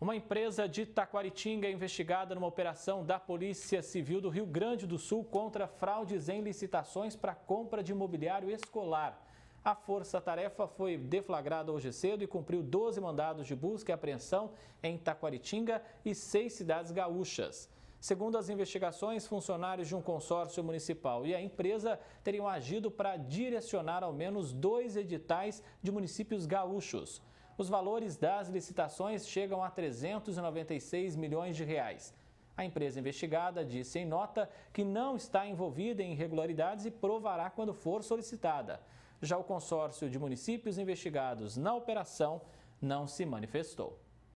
Uma empresa de Taquaritinga é investigada numa operação da Polícia Civil do Rio Grande do Sul contra fraudes em licitações para compra de mobiliário escolar. A força-tarefa foi deflagrada hoje cedo e cumpriu 12 mandados de busca e apreensão em Taquaritinga e seis cidades gaúchas. Segundo as investigações, funcionários de um consórcio municipal e a empresa teriam agido para direcionar ao menos dois editais de municípios gaúchos. Os valores das licitações chegam a 396 milhões de reais. A empresa investigada disse em nota que não está envolvida em irregularidades e provará quando for solicitada. Já o consórcio de municípios investigados na operação não se manifestou.